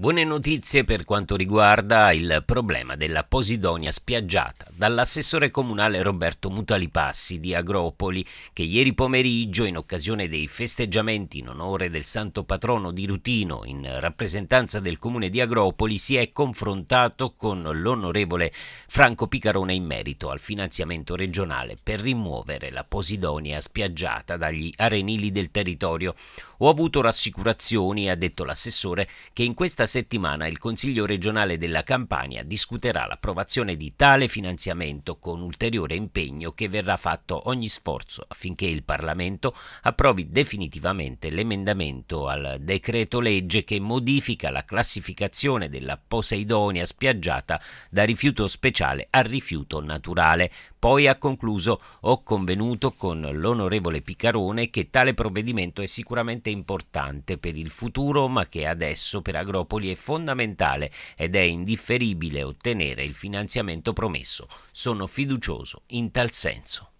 Buone notizie per quanto riguarda il problema della Posidonia spiaggiata. Dall'assessore comunale Roberto Mutalipassi di Agropoli, che ieri pomeriggio, in occasione dei festeggiamenti in onore del santo patrono di Rutino, in rappresentanza del comune di Agropoli, si è confrontato con l'onorevole Franco Picarone in merito al finanziamento regionale per rimuovere la Posidonia spiaggiata dagli arenili del territorio. Ho avuto rassicurazioni, ha detto l'assessore, che in questa settimana il Consiglio regionale della Campania discuterà l'approvazione di tale finanziamento con ulteriore impegno che verrà fatto ogni sforzo affinché il Parlamento approvi definitivamente l'emendamento al decreto legge che modifica la classificazione della Poseidonia spiaggiata da rifiuto speciale a rifiuto naturale poi ha concluso: Ho convenuto con l'onorevole Piccarone che tale provvedimento è sicuramente importante per il futuro, ma che adesso per Agropoli è fondamentale ed è indifferibile ottenere il finanziamento promesso. Sono fiducioso in tal senso.